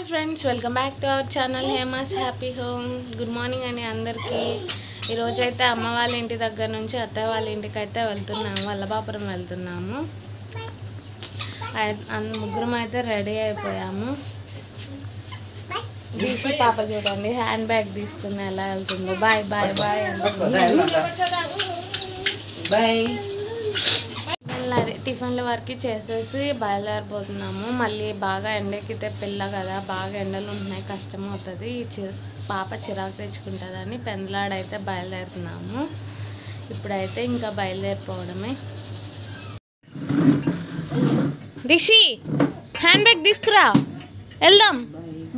hi friends welcome back to our channel Hema's happy home good morning అని అందరికీ ఈరోజైతే అమ్మ వాళ్ళ ఇంటి దగ్గర నుంచి అత్తయ్య వాళ్ళ ఇంటికి అయితే వెళ్తున్నాము వల్లభాపురం వెళ్తున్నాము ముగ్గురం అయితే రెడీ అయిపోయాము తీసి పాప చూడండి హ్యాండ్ బ్యాగ్ తీసుకుని ఎలా వెళ్తుందో బాయ్ బాయ్ బాయ్ బాయ్ టిఫిన్లు వరకు చేసేసి బయలుదేరిపోతున్నాము మళ్ళీ బాగా ఎండెక్కితే పిల్ల కదా బాగా ఎండలు ఉంటున్నాయి కష్టం అవుతుంది పాప చిరాకు తెచ్చుకుంటుందని పెందలాడైతే బయలుదేరుతున్నాము ఇప్పుడైతే ఇంకా బయలుదేరిపోవడమే దిషి హ్యాండ్ బ్యాగ్ తీసుకురా వెళ్దాం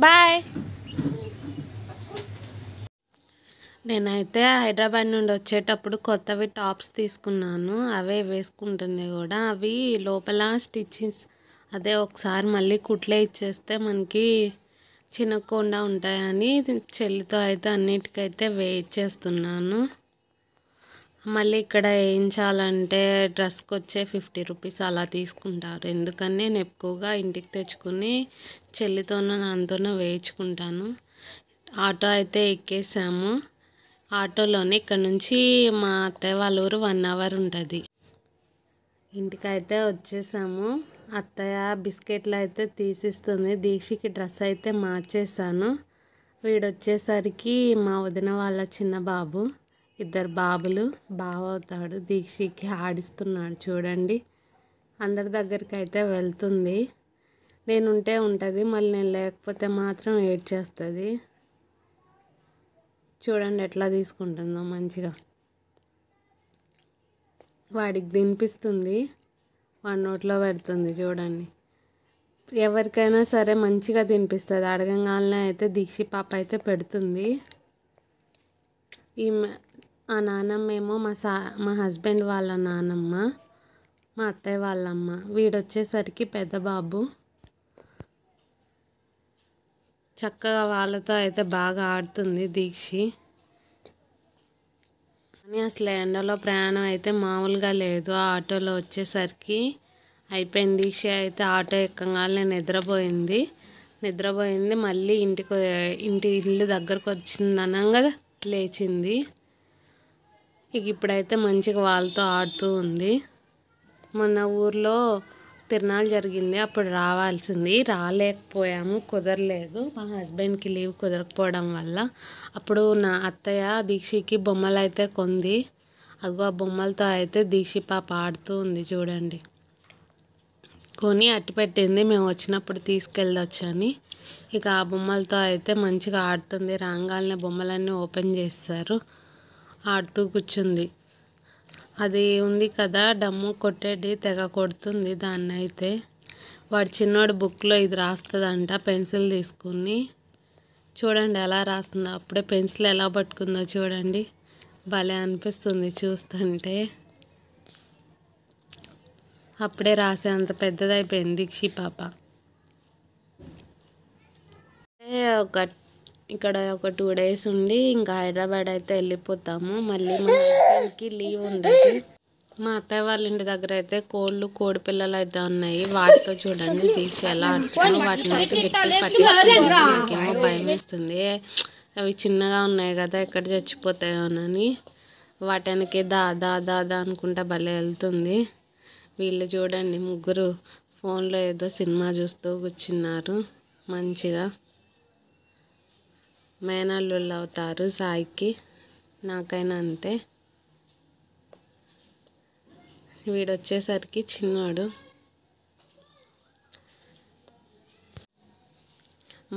బాయ్ నేనైతే హైదరాబాద్ నుండి వచ్చేటప్పుడు కొత్తవి టాప్స్ తీసుకున్నాను అవే వేసుకుంటుంది కూడా అవి లోపల స్టిచ్చింగ్స్ అదే ఒకసారి మళ్ళీ కుట్లే ఇచ్చేస్తే మనకి చిన్నకుండా ఉంటాయని చెల్లితో అయితే అన్నిటికైతే వేయించేస్తున్నాను మళ్ళీ ఇక్కడ వేయించాలంటే డ్రెస్కి వచ్చే ఫిఫ్టీ రూపీస్ అలా తీసుకుంటారు ఎందుకని నేను ఎక్కువగా ఇంటికి తెచ్చుకుని చెల్లితోనూ నాన్నతోనూ వేయించుకుంటాను ఆటో అయితే ఎక్కేసాము ఆటోలోనే ఇక్కడ నుంచి మా అత్తయ్య వాళ్ళ ఊరు వన్ అవర్ ఉంటుంది ఇంటికైతే వచ్చేసాము అత్తయ్య బిస్కెట్లు అయితే తీసిస్తుంది దీక్షకి డ్రెస్ అయితే మార్చేసాను వీడు వచ్చేసరికి మా వదిన వాళ్ళ చిన్న బాబు ఇద్దరు బాబులు బావ అవుతాడు దీక్షకి ఆడిస్తున్నాడు చూడండి అందరి దగ్గరికి అయితే వెళ్తుంది నేనుంటే ఉంటుంది మళ్ళీ నేను లేకపోతే మాత్రం ఏడ్ చేస్తుంది చూడండి ఎట్లా తీసుకుంటుందో మంచిగా వాడికి తినిపిస్తుంది వాడి నోట్లో పెడుతుంది చూడండి ఎవరికైనా సరే మంచిగా తినిపిస్తుంది అడగంగానే అయితే దీక్షి పాప అయితే పెడుతుంది ఈ ఆ నానమ్మ ఏమో మా సా మా హస్బెండ్ వాళ్ళ నానమ్మ మా అత్తయ్య వాళ్ళమ్మ వీడొచ్చేసరికి పెద్ద బాబు చక్కగా వాళ్ళతో అయితే బాగా ఆడుతుంది దీక్షి కానీ అసలు ఎండలో ప్రయాణం అయితే మామూలుగా లేదు ఆ ఆటోలో వచ్చేసరికి అయిపోయింది దీక్ష అయితే ఆటో ఎక్కగానే నిద్రపోయింది నిద్రపోయింది మళ్ళీ ఇంటికి ఇంటి ఇల్లు దగ్గరకు వచ్చింది అనగా లేచింది ఇక ఇప్పుడైతే మంచిగా వాళ్ళతో ఆడుతూ ఉంది మొన్న ఊర్లో తిరణాలు జరిగింది అప్పుడు రావాల్సింది రాలేకపోయాము కుదరలేదు మా హస్బెండ్కి లీవ్ కుదరకపోవడం వల్ల అప్పుడు నా అత్తయ్య దీక్షకి బొమ్మలు అయితే కొంది అదిగో ఆ బొమ్మలతో అయితే దీక్ష పాప ఆడుతూ ఉంది చూడండి కొని అట్టి పెట్టింది మేము వచ్చినప్పుడు తీసుకెళ్ళొచ్చని ఇక ఆ బొమ్మలతో అయితే మంచిగా ఆడుతుంది రాగాలనే బొమ్మలన్నీ ఓపెన్ చేస్తారు ఆడుతూ కూర్చుంది అది ఉంది కదా డమ్ము కొట్టేటి తెగ కొడుతుంది దాన్ని అయితే వాడు చిన్నోడు బుక్లో ఇది రాస్తుందంట పెన్సిల్ తీసుకుని చూడండి ఎలా రాస్తుందో అప్పుడే పెన్సిల్ ఎలా పట్టుకుందో చూడండి భలే అనిపిస్తుంది చూస్తుంటే అప్పుడే రాసే అంత పెద్దదైపోయింది దీక్షి పాప ఒక ఇక్కడ ఒక టూ డేస్ ఉండి ఇంకా హైదరాబాద్ అయితే వెళ్ళిపోతాము మళ్ళీ మా అత్తకి లీవ్ ఉండదు మా అత్తయ్య వాళ్ళ ఇంటి దగ్గర అయితే కోళ్ళు కోడి పిల్లలు అయితే ఉన్నాయి వాటితో చూడండి తీసి ఎలా అంటున్నాం వాటిని అయితే గట్టి భయం వేస్తుంది అవి చిన్నగా ఉన్నాయి కదా ఎక్కడ చచ్చిపోతాయోనని వాటానికి దా దా దా దా అనుకుంటా భలే వెళ్తుంది వీళ్ళు చూడండి ముగ్గురు ఫోన్లో ఏదో సినిమా చూస్తూ కూర్చున్నారు మంచిగా మేనల్లుళ్ళు అవుతారు సాయికి నాకైనా అంతే వీడు వచ్చేసరికి చిన్నోడు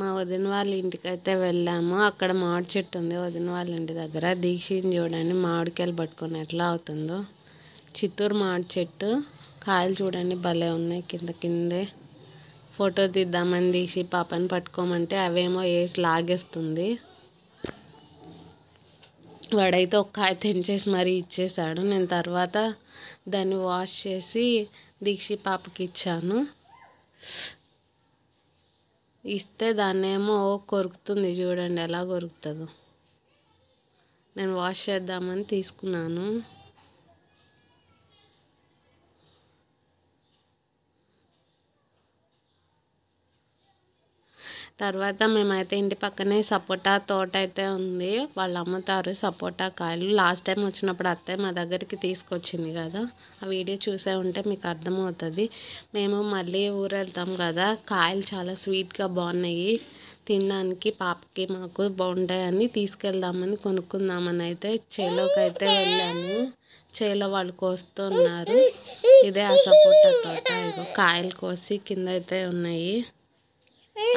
మా వదిన వాళ్ళ ఇంటికి అయితే వెళ్ళాము అక్కడ మామిడి చెట్టు ఉంది వదిన వాళ్ళ ఇంటి దగ్గర దీక్షని చూడండి మామిడికాయలు పట్టుకొని ఎట్లా అవుతుందో చిత్తూరు మామిడి చెట్టు కాయలు చూడండి భలే ఉన్నాయి కింద కిందే ఫోటో తీద్దామని తీసి పాపని పట్టుకోమంటే అవేమో వేసి లాగేస్తుంది వాడైతే ఒక్క కాయ తెంచేసి మరీ ఇచ్చేసాడు నేను తర్వాత దాన్ని వాష్ చేసి దీక్షి పాపకి ఇచ్చాను ఇస్తే దాన్నేమో కొరుకుతుంది చూడండి ఎలా కొరుకుతుందో నేను వాష్ చేద్దామని తీసుకున్నాను తర్వాత మేమైతే ఇంటి పక్కనే సపోటా తోట అయితే ఉంది వాళ్ళు అమ్ముతారు సపోటా కాయలు లాస్ట్ టైం వచ్చినప్పుడు అత్తయ్య మా దగ్గరికి తీసుకొచ్చింది కదా ఆ వీడియో చూసే ఉంటే మీకు అర్థమవుతుంది మేము మళ్ళీ ఊరు వెళ్తాం కదా కాయలు చాలా స్వీట్గా బాగున్నాయి తినడానికి పాపకి మాకు బాగుంటాయని తీసుకెళ్దామని కొనుక్కుందామని అయితే చేలోకి అయితే వెళ్ళాము చేలో వాళ్ళు కోస్తున్నారు ఇదే ఆ సపోటా తోట కాయలు కోసి కింద అయితే ఉన్నాయి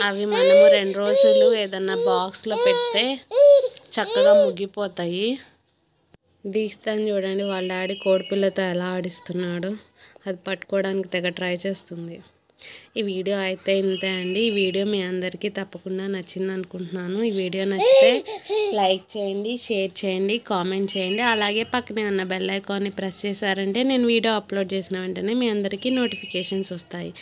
అవి మనము రెండు రోజులు ఏదన్నా బాక్స్లో పెడితే చక్కగా ముగ్గిపోతాయి దీస్తాను చూడండి వాళ్ళ డాడీ కోడిపిల్లతో ఎలా ఆడిస్తున్నాడు అది పట్టుకోవడానికి తెగ ట్రై చేస్తుంది ఈ వీడియో అయితే ఇంతే అండి ఈ వీడియో మీ అందరికీ తప్పకుండా నచ్చింది అనుకుంటున్నాను ఈ వీడియో నచ్చితే లైక్ చేయండి షేర్ చేయండి కామెంట్ చేయండి అలాగే పక్కనే ఉన్న బెల్ ప్రెస్ చేశారంటే నేను వీడియో అప్లోడ్ చేసిన వెంటనే మీ అందరికీ నోటిఫికేషన్స్ వస్తాయి